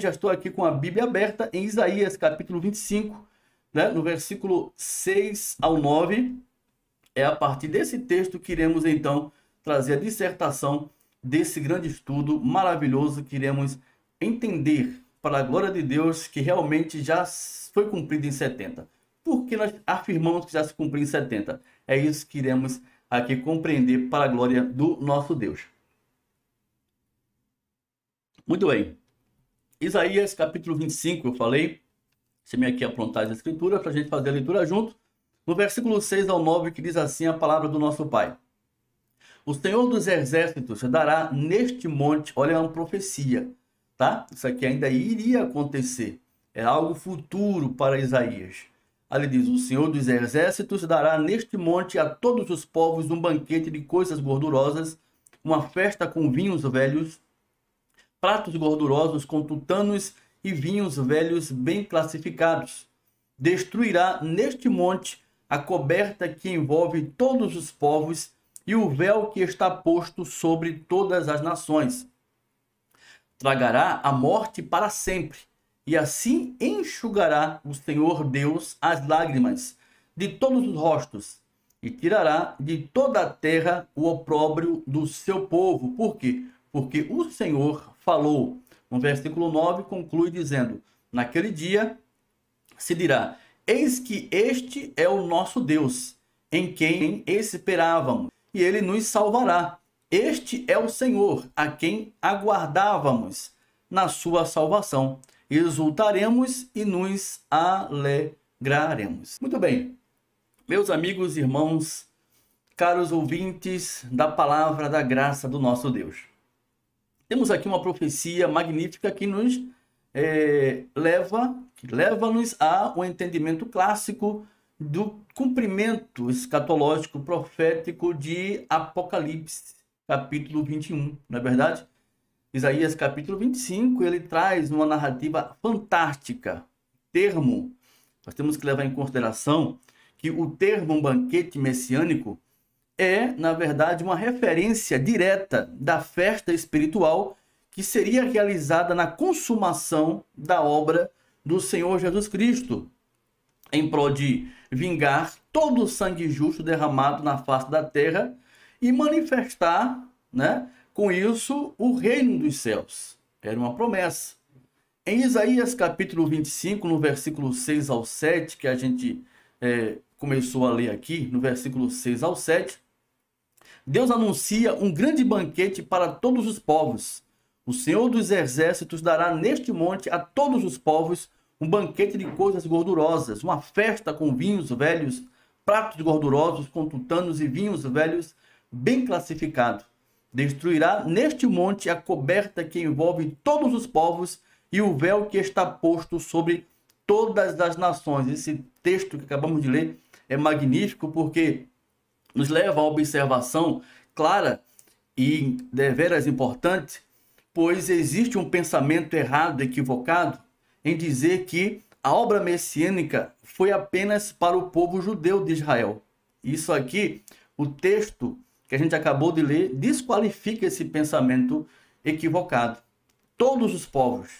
Já estou aqui com a Bíblia aberta em Isaías, capítulo 25, né? no versículo 6 ao 9. É a partir desse texto que iremos, então, trazer a dissertação desse grande estudo maravilhoso que iremos entender, para a glória de Deus, que realmente já foi cumprido em 70. Por que nós afirmamos que já se cumpriu em 70? É isso que iremos aqui compreender para a glória do nosso Deus. Muito bem. Isaías capítulo 25, eu falei, se me aqui aprontar as escrituras para a gente fazer a leitura junto, no versículo 6 ao 9 que diz assim a palavra do nosso Pai. O Senhor dos Exércitos dará neste monte, olha, é uma profecia, tá? Isso aqui ainda iria acontecer, é algo futuro para Isaías. Ali diz: O Senhor dos Exércitos dará neste monte a todos os povos um banquete de coisas gordurosas, uma festa com vinhos velhos, pratos gordurosos com tutanos e vinhos velhos bem classificados. Destruirá neste monte a coberta que envolve todos os povos e o véu que está posto sobre todas as nações. Tragará a morte para sempre, e assim enxugará o Senhor Deus as lágrimas de todos os rostos, e tirará de toda a terra o opróbrio do seu povo. Por quê? Porque o Senhor falou. No versículo 9 conclui dizendo: Naquele dia se dirá: Eis que este é o nosso Deus, em quem esperávamos, e ele nos salvará. Este é o Senhor, a quem aguardávamos na sua salvação. Exultaremos e nos alegraremos. Muito bem, meus amigos, irmãos, caros ouvintes da palavra da graça do nosso Deus temos aqui uma profecia magnífica que nos é, leva, leva-nos a um entendimento clássico do cumprimento escatológico profético de Apocalipse, capítulo 21, não é verdade? Isaías capítulo 25, ele traz uma narrativa fantástica. Termo, nós temos que levar em consideração que o termo banquete messiânico é, na verdade, uma referência direta da festa espiritual que seria realizada na consumação da obra do Senhor Jesus Cristo, em prol de vingar todo o sangue justo derramado na face da terra e manifestar, né, com isso, o reino dos céus. Era uma promessa. Em Isaías capítulo 25, no versículo 6 ao 7, que a gente é, começou a ler aqui, no versículo 6 ao 7, Deus anuncia um grande banquete para todos os povos. O Senhor dos Exércitos dará neste monte a todos os povos um banquete de coisas gordurosas, uma festa com vinhos velhos, pratos gordurosos com tutanos e vinhos velhos, bem classificados. Destruirá neste monte a coberta que envolve todos os povos e o véu que está posto sobre todas as nações. Esse texto que acabamos de ler é magnífico porque nos leva à observação clara e deveras importante, pois existe um pensamento errado, equivocado, em dizer que a obra messiânica foi apenas para o povo judeu de Israel. Isso aqui, o texto que a gente acabou de ler, desqualifica esse pensamento equivocado. Todos os povos,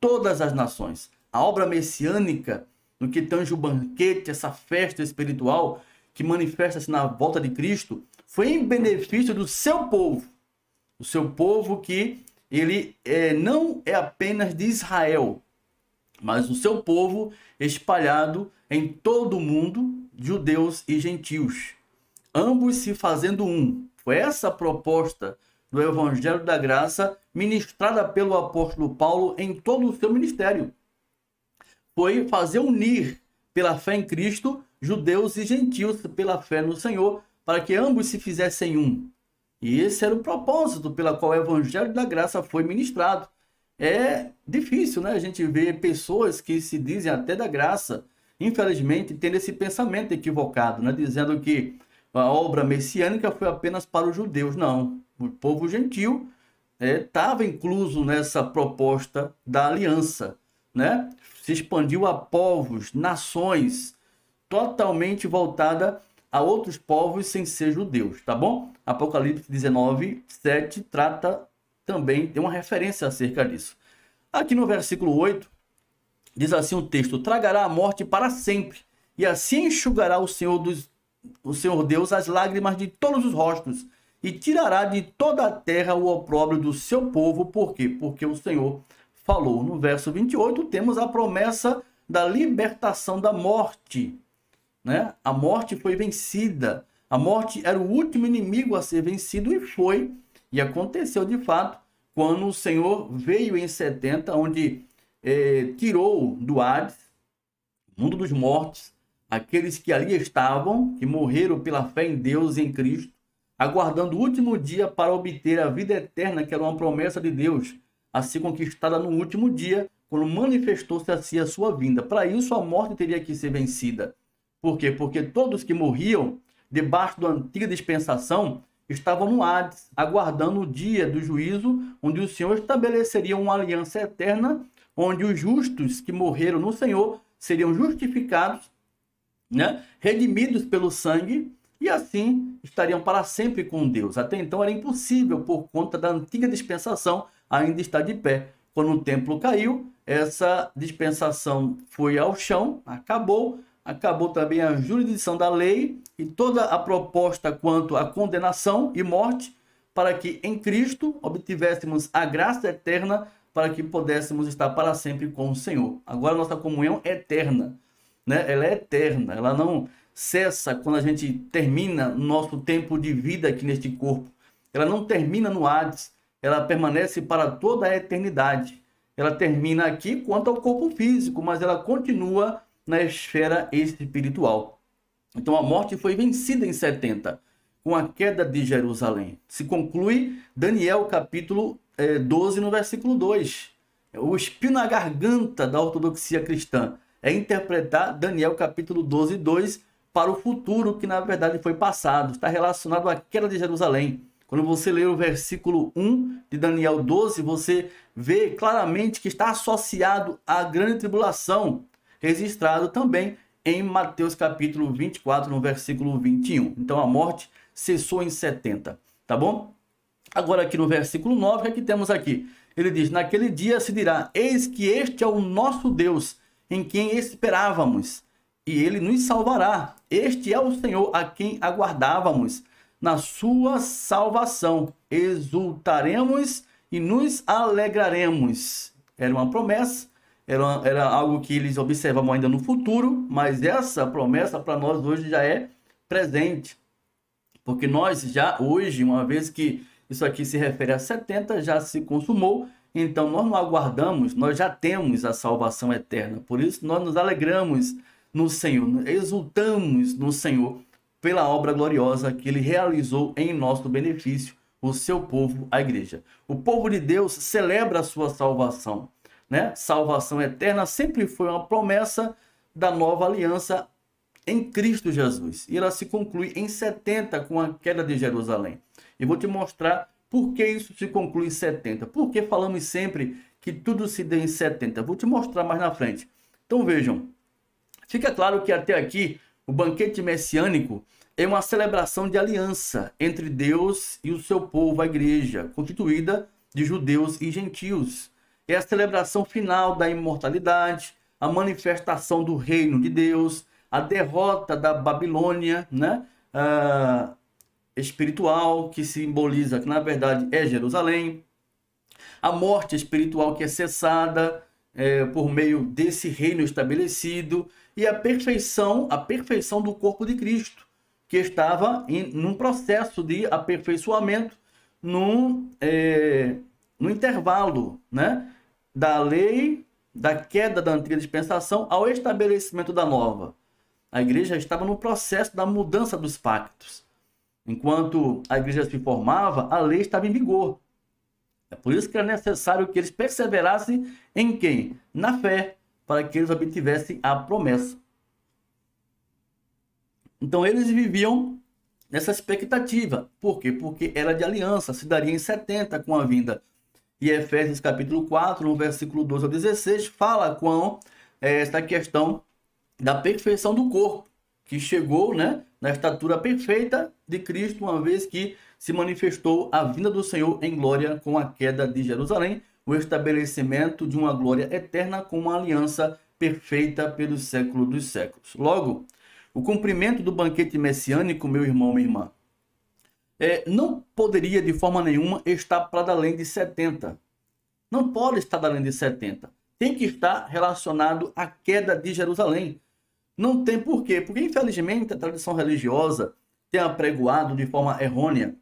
todas as nações, a obra messiânica, no que tange o banquete, essa festa espiritual, que manifesta-se na volta de Cristo, foi em benefício do seu povo. O seu povo que ele é, não é apenas de Israel, mas o seu povo espalhado em todo o mundo, judeus e gentios, ambos se fazendo um. Foi essa a proposta do Evangelho da Graça ministrada pelo apóstolo Paulo em todo o seu ministério. Foi fazer unir pela fé em Cristo judeus e gentios pela fé no Senhor, para que ambos se fizessem um. E esse era o propósito pela qual o evangelho da graça foi ministrado. É difícil, né? A gente vê pessoas que se dizem até da graça, infelizmente, tendo esse pensamento equivocado, né? Dizendo que a obra messiânica foi apenas para os judeus. Não, o povo gentil estava é, incluso nessa proposta da aliança, né? Se expandiu a povos, nações, totalmente voltada a outros povos sem ser judeus, tá bom? Apocalipse 19, 7 trata também, tem uma referência acerca disso. Aqui no versículo 8, diz assim o texto: Tragará a morte para sempre, e assim enxugará o Senhor, dos, o Senhor Deus as lágrimas de todos os rostos, e tirará de toda a terra o opróbrio do seu povo. Por quê? Porque o Senhor falou. No verso 28, temos a promessa da libertação da morte né? A morte foi vencida. A morte era o último inimigo a ser vencido e foi. E aconteceu de fato quando o Senhor veio em 70, onde eh, tirou do Hades, mundo dos mortos, aqueles que ali estavam, que morreram pela fé em Deus e em Cristo, aguardando o último dia para obter a vida eterna, que era uma promessa de Deus, a ser conquistada no último dia, quando manifestou-se a si a sua vinda. Para isso, a morte teria que ser vencida. Por quê? Porque todos que morriam debaixo da antiga dispensação estavam no Hades, aguardando o dia do juízo, onde o Senhor estabeleceria uma aliança eterna, onde os justos que morreram no Senhor seriam justificados, né? redimidos pelo sangue, e assim estariam para sempre com Deus. Até então era impossível, por conta da antiga dispensação, ainda estar de pé. Quando o templo caiu, essa dispensação foi ao chão, acabou, acabou também a jurisdição da lei e toda a proposta quanto à condenação e morte, para que em Cristo obtivéssemos a graça eterna para que pudéssemos estar para sempre com o Senhor. Agora nossa comunhão é eterna, né? Ela é eterna, ela não cessa quando a gente termina nosso tempo de vida aqui neste corpo. Ela não termina no Hades, ela permanece para toda a eternidade. Ela termina aqui quanto ao corpo físico, mas ela continua na esfera espiritual. Então a morte foi vencida em 70, com a queda de Jerusalém. Se conclui Daniel capítulo 12, eh, no versículo 2. O espinho na garganta da ortodoxia cristã é interpretar Daniel capítulo 12, 2 para o futuro que na verdade foi passado. Está relacionado à queda de Jerusalém. Quando você lê o versículo 1 de Daniel 12, você vê claramente que está associado à grande tribulação, registrado também em Mateus capítulo 24, no versículo 21. Então a morte cessou em 70, tá bom? Agora aqui no versículo 9, o é que temos aqui? Ele diz, naquele dia se dirá, eis que este é o nosso Deus, em quem esperávamos, e ele nos salvará. Este é o Senhor a quem aguardávamos. Na sua salvação exultaremos e nos alegraremos. Era uma promessa era, era algo que eles observavam ainda no futuro, mas essa promessa para nós hoje já é presente. Porque nós já hoje, uma vez que isso aqui se refere a 70, já se consumou, então nós não aguardamos, nós já temos a salvação eterna. Por isso nós nos alegramos no Senhor, exultamos no Senhor pela obra gloriosa que ele realizou em nosso benefício, o seu povo, a igreja. O povo de Deus celebra a sua salvação né? Salvação eterna sempre foi uma promessa da nova aliança em Cristo Jesus. E ela se conclui em 70 com a queda de Jerusalém. E vou te mostrar por que isso se conclui em 70. Por que falamos sempre que tudo se deu em 70? Vou te mostrar mais na frente. Então vejam, fica claro que até aqui o banquete messiânico é uma celebração de aliança entre Deus e o seu povo, a igreja, constituída de judeus e gentios é a celebração final da imortalidade, a manifestação do reino de Deus, a derrota da Babilônia né? Ah, espiritual, que simboliza que na verdade é Jerusalém, a morte espiritual que é cessada é, por meio desse reino estabelecido e a perfeição, a perfeição do corpo de Cristo, que estava em num processo de aperfeiçoamento num, é, num intervalo, né? da lei da queda da antiga dispensação ao estabelecimento da nova. A igreja estava no processo da mudança dos pactos. Enquanto a igreja se formava, a lei estava em vigor. É por isso que era necessário que eles perseverassem em quem? Na fé, para que eles obtivessem a promessa. Então eles viviam nessa expectativa. Por quê? Porque era de aliança, se daria em 70 com a vinda e Efésios capítulo 4, no versículo 12 ao 16, fala com eh, esta questão da perfeição do corpo, que chegou né, na estatura perfeita de Cristo, uma vez que se manifestou a vinda do Senhor em glória com a queda de Jerusalém, o estabelecimento de uma glória eterna com uma aliança perfeita pelo século dos séculos. Logo, o cumprimento do banquete messiânico, meu irmão, minha irmã, é, não poderia de forma nenhuma estar para além de 70. Não pode estar além de 70. Tem que estar relacionado à queda de Jerusalém. Não tem porquê, Porque, infelizmente, a tradição religiosa tem apregoado de forma errônea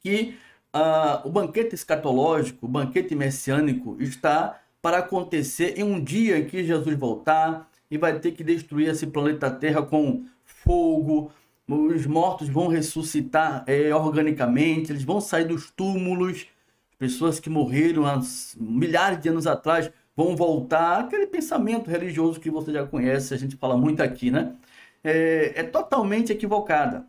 que ah, o banquete escatológico, o banquete messiânico, está para acontecer em um dia em que Jesus voltar e vai ter que destruir esse planeta Terra com fogo, os mortos vão ressuscitar é, organicamente, eles vão sair dos túmulos. Pessoas que morreram há milhares de anos atrás vão voltar. Aquele pensamento religioso que você já conhece, a gente fala muito aqui, né? É, é totalmente equivocada.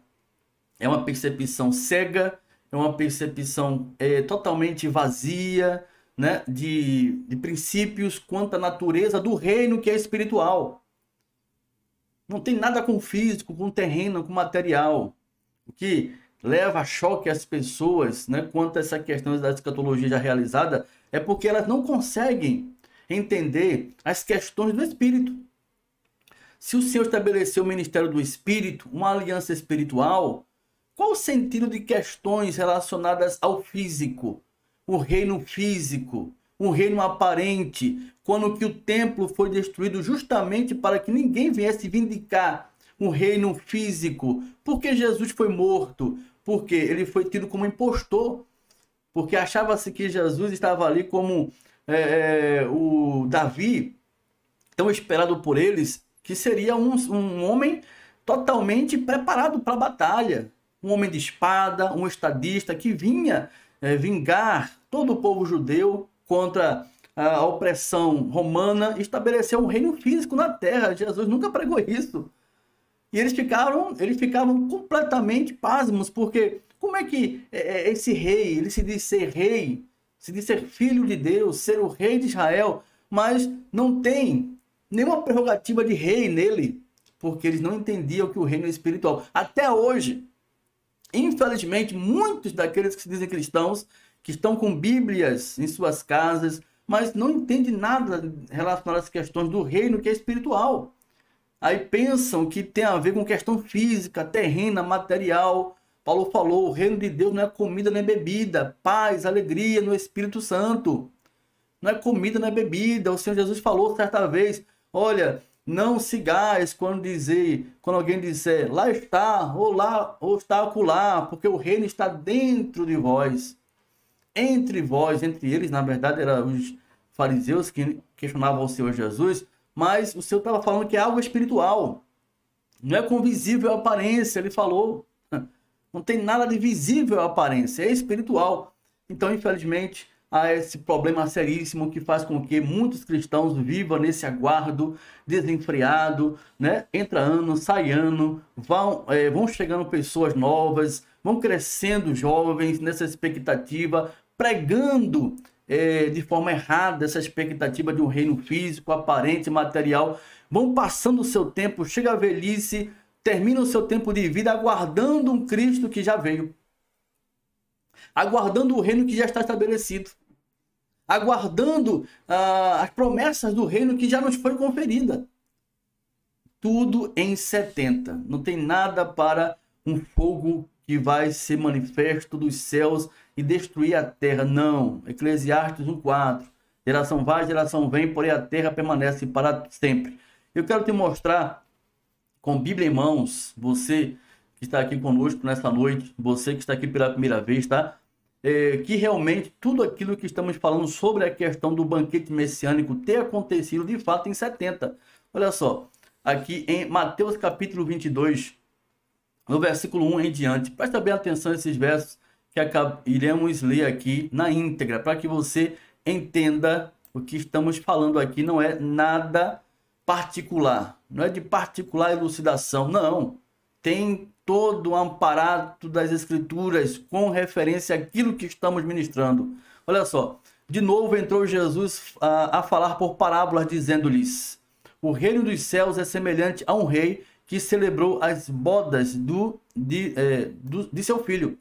É uma percepção cega, é uma percepção é, totalmente vazia, né? De, de princípios quanto à natureza do reino que é espiritual. Não tem nada com o físico, com o terreno, com o material. O que leva a choque às pessoas né, quanto a essa questão da escatologia já realizada é porque elas não conseguem entender as questões do Espírito. Se o Senhor estabeleceu o ministério do Espírito, uma aliança espiritual, qual o sentido de questões relacionadas ao físico, o reino físico, um reino aparente, quando que o templo foi destruído justamente para que ninguém viesse vindicar um reino físico. Porque Jesus foi morto, porque ele foi tido como impostor, porque achava-se que Jesus estava ali como é, é, o Davi, tão esperado por eles, que seria um, um homem totalmente preparado para a batalha, um homem de espada, um estadista que vinha é, vingar todo o povo judeu contra a opressão romana, estabeleceu um reino físico na terra. Jesus nunca pregou isso. E eles ficaram, eles ficavam completamente pasmos, porque como é que é, é, esse rei, ele se diz ser rei, se diz ser filho de Deus, ser o rei de Israel, mas não tem nenhuma prerrogativa de rei nele, porque eles não entendiam que o reino é espiritual. Até hoje, infelizmente, muitos daqueles que se dizem cristãos que estão com Bíblias em suas casas, mas não entendem nada relacionado às questões do reino que é espiritual. Aí pensam que tem a ver com questão física, terrena, material. Paulo falou: o reino de Deus não é comida nem bebida, paz, alegria no Espírito Santo. Não é comida, não é bebida. O Senhor Jesus falou certa vez: olha, não cigais quando dizer, quando alguém disser, lá está, ou lá, ou está acolá, porque o reino está dentro de vós entre vós, entre eles, na verdade, eram os fariseus que questionavam o Senhor Jesus, mas o Senhor estava falando que é algo espiritual. Não é com visível aparência, ele falou. Não tem nada de visível aparência, é espiritual. Então, infelizmente, há esse problema seríssimo que faz com que muitos cristãos vivam nesse aguardo desenfreado, né? Entra ano, sai ano, vão, é, vão chegando pessoas novas, vão crescendo jovens nessa expectativa pregando é, de forma errada essa expectativa de um reino físico, aparente, material, vão passando o seu tempo, chega a velhice, termina o seu tempo de vida aguardando um Cristo que já veio, aguardando o reino que já está estabelecido, aguardando ah, as promessas do reino que já nos foi conferida. Tudo em 70, não tem nada para um fogo que vai ser manifesto dos céus e destruir a terra. Não. Eclesiastes 1,4. Geração vai, geração vem, porém a terra permanece para sempre. Eu quero te mostrar com Bíblia em mãos, você que está aqui conosco nessa noite, você que está aqui pela primeira vez, tá? É, que realmente tudo aquilo que estamos falando sobre a questão do banquete messiânico ter acontecido de fato em 70. Olha só, aqui em Mateus capítulo 22, no versículo 1 em diante. Presta bem atenção esses versos que iremos ler aqui na íntegra, para que você entenda o que estamos falando aqui. Não é nada particular, não é de particular elucidação, não. Tem todo o amparato das Escrituras com referência àquilo que estamos ministrando. Olha só, de novo entrou Jesus a, a falar por parábolas, dizendo-lhes: O reino dos céus é semelhante a um rei que celebrou as bodas do, de, é, do, de seu filho.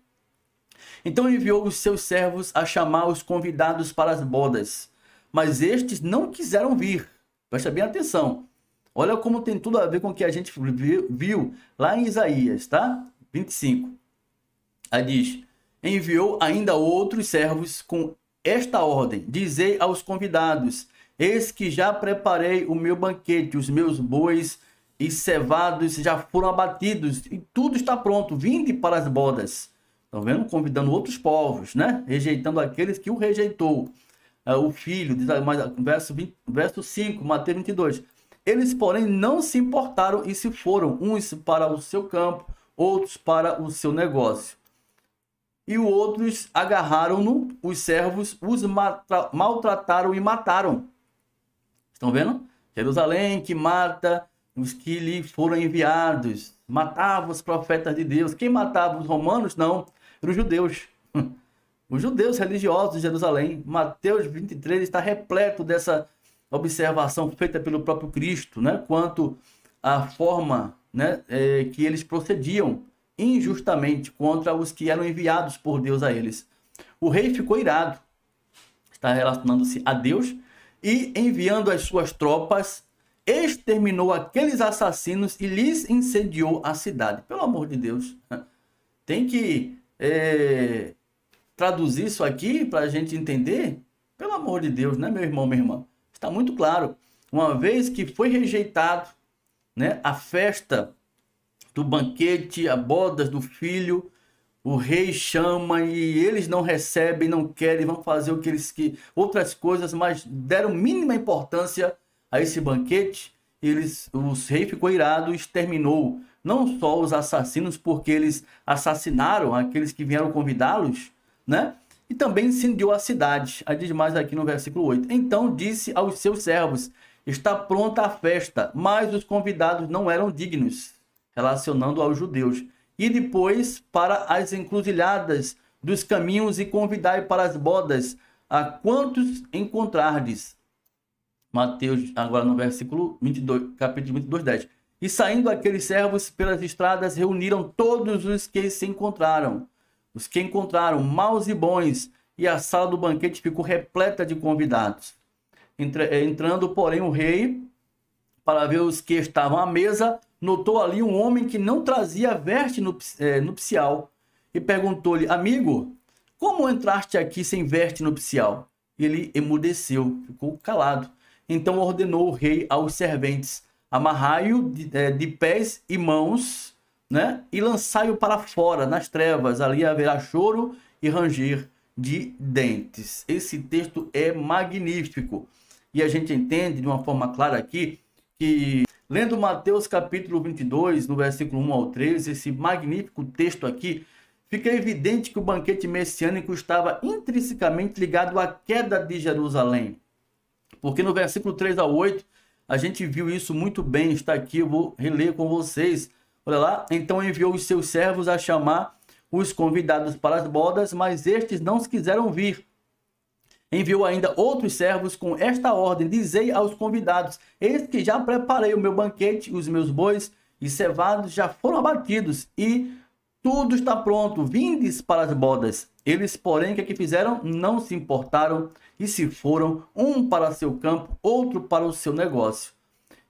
Então enviou os seus servos a chamar os convidados para as bodas, mas estes não quiseram vir. Presta bem atenção. Olha como tem tudo a ver com o que a gente viu lá em Isaías, tá? 25. Aí diz: Enviou ainda outros servos com esta ordem: Dizei aos convidados: Eis que já preparei o meu banquete, os meus bois e cevados já foram abatidos, e tudo está pronto, vinde para as bodas. Estão tá vendo? Convidando outros povos, né? Rejeitando aqueles que o rejeitou. Ah, o filho, diz verso, 20, verso 5, Mateus 22. Eles, porém, não se importaram e se foram, uns para o seu campo, outros para o seu negócio. E os outros agarraram-no, os servos os maltrataram e mataram. Estão vendo? Jerusalém que mata, os que lhe foram enviados, matavam os profetas de Deus. Quem matava os romanos? Não, eram os judeus. Os judeus religiosos de Jerusalém. Mateus 23 está repleto dessa observação feita pelo próprio Cristo, né? quanto à forma né, é, que eles procediam injustamente contra os que eram enviados por Deus a eles. O rei ficou irado, está relacionando-se a Deus e enviando as suas tropas exterminou aqueles assassinos e lhes incendiou a cidade. Pelo amor de Deus. Né? Tem que é, traduzir isso aqui para a gente entender? Pelo amor de Deus, né, meu irmão, minha irmã? Está muito claro. Uma vez que foi rejeitado né, a festa do banquete, a bodas do filho, o rei chama e eles não recebem, não querem, vão fazer o que eles que outras coisas, mas deram mínima importância a esse banquete, eles, os rei ficou irado e exterminou não só os assassinos, porque eles assassinaram aqueles que vieram convidá-los, né? E também incendiou a cidade. Aí diz mais aqui no versículo 8. Então disse aos seus servos: Está pronta a festa, mas os convidados não eram dignos, relacionando aos judeus. E depois para as encruzilhadas dos caminhos e convidai para as bodas a quantos encontrardes Mateus, agora no versículo 22, capítulo 22, 10. E saindo aqueles servos pelas estradas, reuniram todos os que se encontraram, os que encontraram, maus e bons, e a sala do banquete ficou repleta de convidados. Eh, entrando, porém, o rei, para ver os que estavam à mesa, notou ali um homem que não trazia veste eh, nupcial e perguntou-lhe: Amigo, como entraste aqui sem veste nupcial? Ele emudeceu, ficou calado. Então ordenou o rei aos serventes: amarrai-o de, é, de, pés e mãos, né? E lançai-o para fora, nas trevas. Ali haverá choro e ranger de dentes. Esse texto é magnífico. E a gente entende de uma forma clara aqui que, lendo Mateus capítulo 22, no versículo 1 ao 13, esse magnífico texto aqui, fica evidente que o banquete messiânico estava intrinsecamente ligado à queda de Jerusalém. Porque no versículo 3 a 8, a gente viu isso muito bem, está aqui, eu vou reler com vocês. Olha lá, então enviou os seus servos a chamar os convidados para as bodas, mas estes não se quiseram vir. Enviou ainda outros servos com esta ordem: Dizei aos convidados: Eis que já preparei o meu banquete, os meus bois e cevados já foram abatidos, e tudo está pronto, vindes para as bodas. Eles, porém, que, é que fizeram? Não se importaram e se foram, um para seu campo, outro para o seu negócio.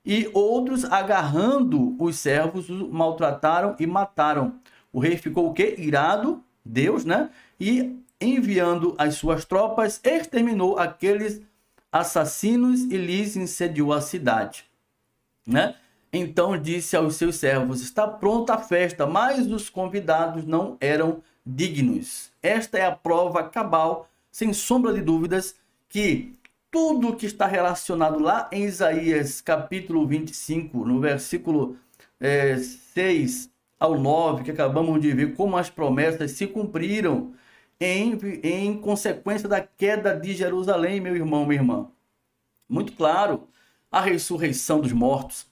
E outros, agarrando os servos, os maltrataram e mataram. O rei ficou o quê? Irado, Deus, né? E enviando as suas tropas, exterminou aqueles assassinos e lhes incendiou a cidade, né? Então disse aos seus servos: Está pronta a festa, mas os convidados não eram dignos. Esta é a prova cabal, sem sombra de dúvidas, que tudo que está relacionado lá em Isaías capítulo 25, no versículo é, eh, 6 ao 9, que acabamos de ver como as promessas se cumpriram em, em consequência da queda de Jerusalém, meu irmão, minha irmã. Muito claro, a ressurreição dos mortos,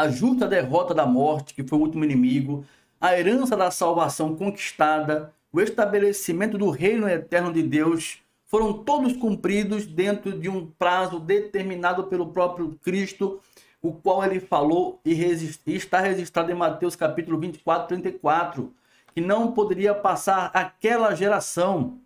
a justa derrota da morte, que foi o último inimigo, a herança da salvação conquistada, o estabelecimento do reino eterno de Deus, foram todos cumpridos dentro de um prazo determinado pelo próprio Cristo, o qual ele falou e, resist... e está registrado em Mateus capítulo 24, 34, que não poderia passar aquela geração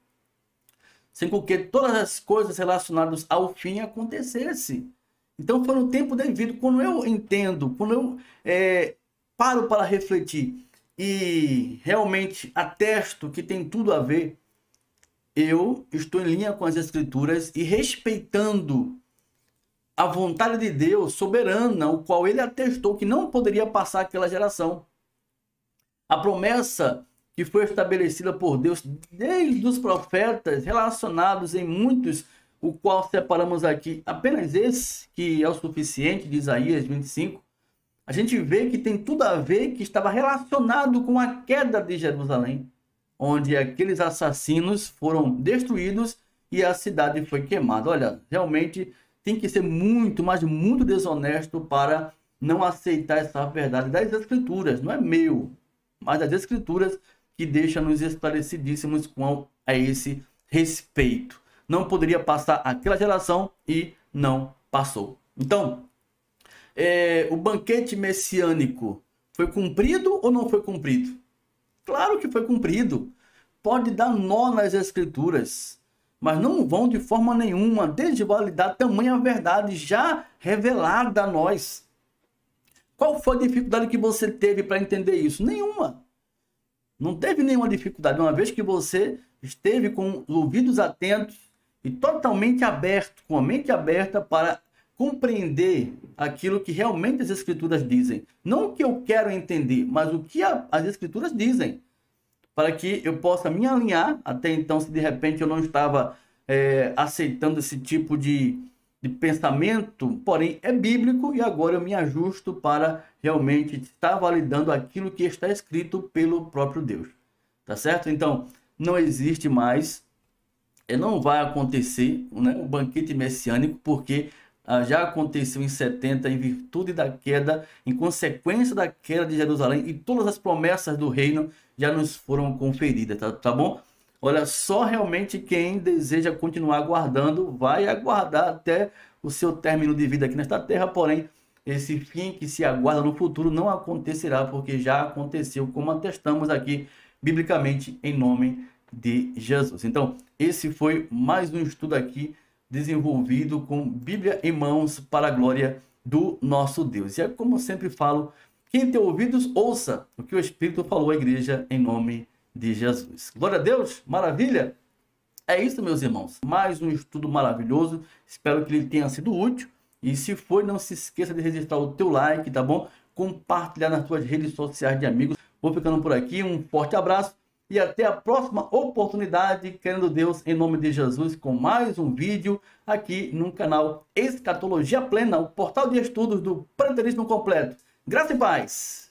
sem que todas as coisas relacionadas ao fim acontecessem. Então foi no tempo devido. Quando eu entendo, quando eu é, paro para refletir e realmente atesto que tem tudo a ver, eu estou em linha com as escrituras e respeitando a vontade de Deus soberana, o qual ele atestou que não poderia passar aquela geração. A promessa que foi estabelecida por Deus desde os profetas, relacionados em muitos o qual separamos aqui apenas esse, que é o suficiente, de Isaías 25, a gente vê que tem tudo a ver que estava relacionado com a queda de Jerusalém, onde aqueles assassinos foram destruídos e a cidade foi queimada. Olha, realmente tem que ser muito, mas muito desonesto para não aceitar essa verdade das Escrituras, não é meu, mas das Escrituras que deixa nos esclarecidíssimos com a é esse respeito não poderia passar aquela geração e não passou. Então, é, o banquete messiânico foi cumprido ou não foi cumprido? Claro que foi cumprido. Pode dar nó nas escrituras, mas não vão de forma nenhuma desvalidar tamanha verdade já revelada a nós. Qual foi a dificuldade que você teve para entender isso? Nenhuma. Não teve nenhuma dificuldade, uma vez que você esteve com ouvidos atentos e totalmente aberto, com a mente aberta para compreender aquilo que realmente as escrituras dizem. Não o que eu quero entender, mas o que a, as escrituras dizem, para que eu possa me alinhar. Até então, se de repente eu não estava é, aceitando esse tipo de, de pensamento, porém é bíblico e agora eu me ajusto para realmente estar validando aquilo que está escrito pelo próprio Deus. Tá certo? Então, não existe mais é, não vai acontecer né, o banquete messiânico, porque ah, já aconteceu em 70 em virtude da queda, em consequência da queda de Jerusalém e todas as promessas do reino já nos foram conferidas, tá, tá bom? Olha, só realmente quem deseja continuar aguardando vai aguardar até o seu término de vida aqui nesta terra, porém, esse fim que se aguarda no futuro não acontecerá, porque já aconteceu, como atestamos aqui biblicamente, em nome de Jesus. Então, esse foi mais um estudo aqui desenvolvido com Bíblia em mãos para a glória do nosso Deus. E é como eu sempre falo, quem tem ouvidos, ouça o que o Espírito falou à igreja em nome de Jesus. Glória a Deus, maravilha! É isso, meus irmãos. Mais um estudo maravilhoso. Espero que ele tenha sido útil. E se foi, não se esqueça de registrar o teu like, tá bom? Compartilhar nas tuas redes sociais de amigos. Vou ficando por aqui. Um forte abraço e até a próxima oportunidade, querendo Deus, em nome de Jesus, com mais um vídeo aqui no canal Escatologia Plena, o portal de estudos do Panteísmo Completo. Graça e paz!